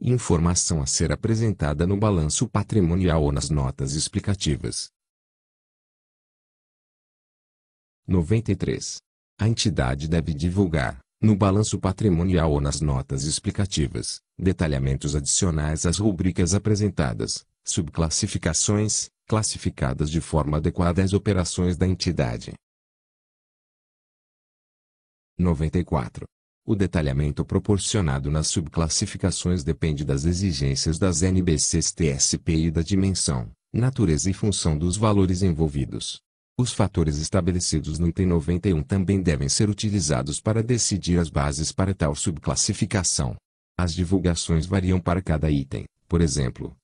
informação a ser apresentada no balanço patrimonial ou nas notas explicativas. 93. A entidade deve divulgar, no balanço patrimonial ou nas notas explicativas, detalhamentos adicionais às rubricas apresentadas, subclassificações, classificadas de forma adequada às operações da entidade. 94. O detalhamento proporcionado nas subclassificações depende das exigências das NBCs TSP e da dimensão, natureza e função dos valores envolvidos. Os fatores estabelecidos no item 91 também devem ser utilizados para decidir as bases para tal subclassificação. As divulgações variam para cada item, por exemplo.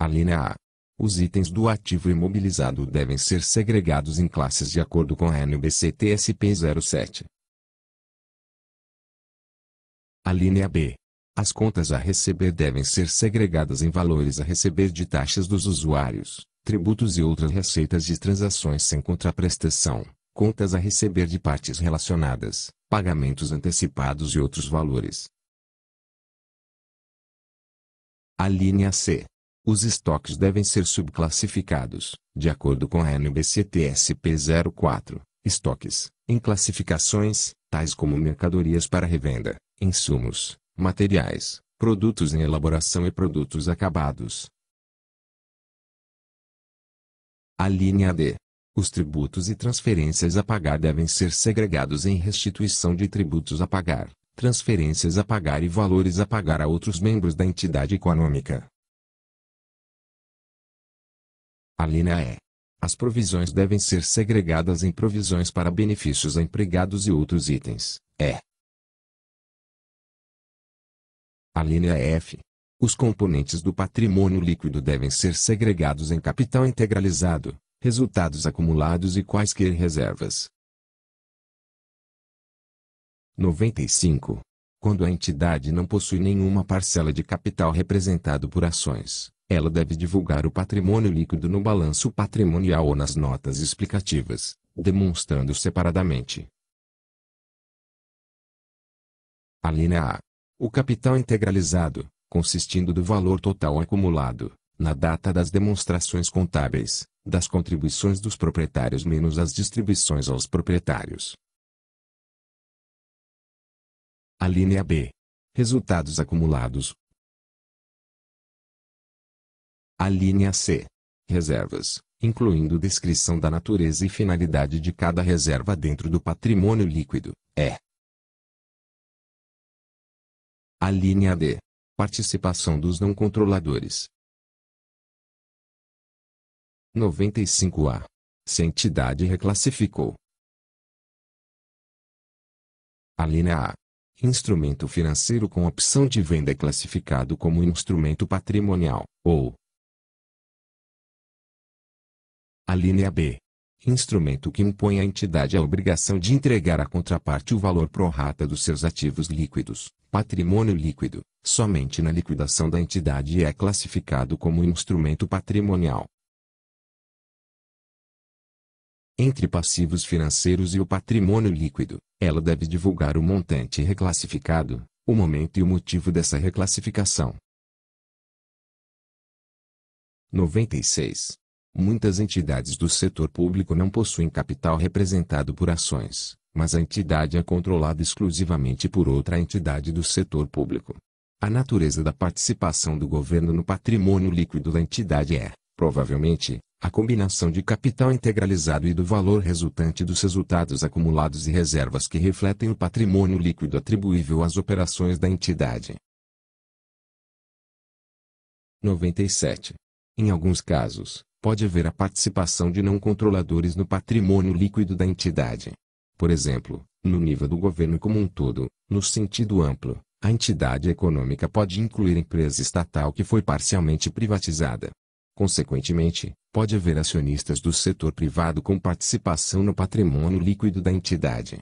A linha A os itens do ativo imobilizado devem ser segregados em classes de acordo com a NBC TSP 07. Alínea B. As contas a receber devem ser segregadas em valores a receber de taxas dos usuários, tributos e outras receitas de transações sem contraprestação, contas a receber de partes relacionadas, pagamentos antecipados e outros valores. Alínea C. Os estoques devem ser subclassificados, de acordo com a NBCTSP 04, estoques, em classificações, tais como mercadorias para revenda, insumos, materiais, produtos em elaboração e produtos acabados. A linha D. Os tributos e transferências a pagar devem ser segregados em restituição de tributos a pagar, transferências a pagar e valores a pagar a outros membros da entidade econômica a linha E. É. As provisões devem ser segregadas em provisões para benefícios a empregados e outros itens. E. É. A linha é F. Os componentes do patrimônio líquido devem ser segregados em capital integralizado, resultados acumulados e quaisquer reservas. 95. Quando a entidade não possui nenhuma parcela de capital representado por ações, ela deve divulgar o patrimônio líquido no balanço patrimonial ou nas notas explicativas, demonstrando separadamente. A linha A. O capital integralizado, consistindo do valor total acumulado, na data das demonstrações contábeis, das contribuições dos proprietários menos as distribuições aos proprietários. A linha B. Resultados acumulados, Alínea C. Reservas, incluindo descrição da natureza e finalidade de cada reserva dentro do patrimônio líquido, é. Alínea D. Participação dos não controladores. 95A. Se a entidade reclassificou. Alínea A. Instrumento financeiro com opção de venda é classificado como instrumento patrimonial, ou, linha B. Instrumento que impõe à entidade a obrigação de entregar à contraparte o valor pro dos seus ativos líquidos, patrimônio líquido, somente na liquidação da entidade e é classificado como instrumento patrimonial. Entre passivos financeiros e o patrimônio líquido, ela deve divulgar o montante reclassificado, o momento e o motivo dessa reclassificação. 96. Muitas entidades do setor público não possuem capital representado por ações, mas a entidade é controlada exclusivamente por outra entidade do setor público. A natureza da participação do governo no patrimônio líquido da entidade é, provavelmente, a combinação de capital integralizado e do valor resultante dos resultados acumulados e reservas que refletem o patrimônio líquido atribuível às operações da entidade. 97. Em alguns casos, pode haver a participação de não controladores no patrimônio líquido da entidade. Por exemplo, no nível do governo como um todo, no sentido amplo, a entidade econômica pode incluir empresa estatal que foi parcialmente privatizada. Consequentemente, pode haver acionistas do setor privado com participação no patrimônio líquido da entidade.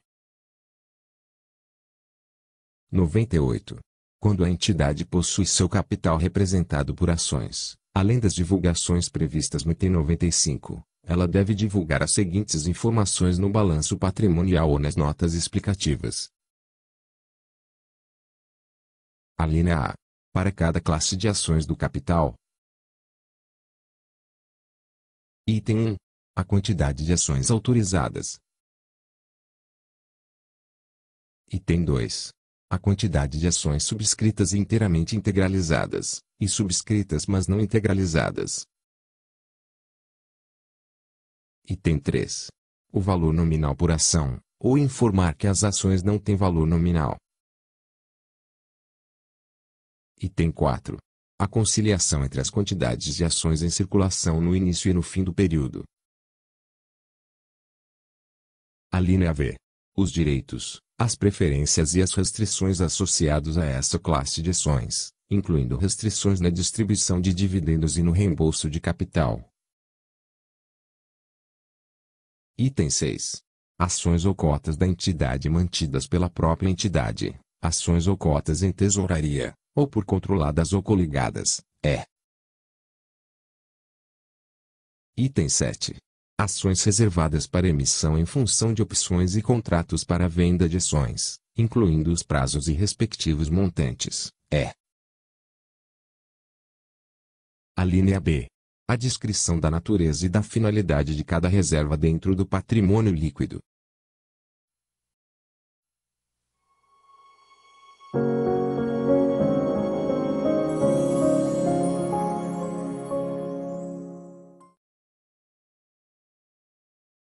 98. Quando a entidade possui seu capital representado por ações, Além das divulgações previstas no item 95 ela deve divulgar as seguintes informações no balanço patrimonial ou nas notas explicativas. A linha A. Para cada classe de ações do capital. Item 1. A quantidade de ações autorizadas. Item 2. A quantidade de ações subscritas e inteiramente integralizadas, e subscritas mas não integralizadas. Item 3. O valor nominal por ação, ou informar que as ações não têm valor nominal. Item 4. A conciliação entre as quantidades de ações em circulação no início e no fim do período. alínea V. Os direitos, as preferências e as restrições associadas a essa classe de ações, incluindo restrições na distribuição de dividendos e no reembolso de capital. Item 6. Ações ou cotas da entidade mantidas pela própria entidade, ações ou cotas em tesouraria, ou por controladas ou coligadas, é. Item 7 ações reservadas para emissão em função de opções e contratos para venda de ações, incluindo os prazos e respectivos montantes, é. A linha B. A descrição da natureza e da finalidade de cada reserva dentro do patrimônio líquido.